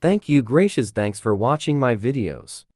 Thank you gracious thanks for watching my videos.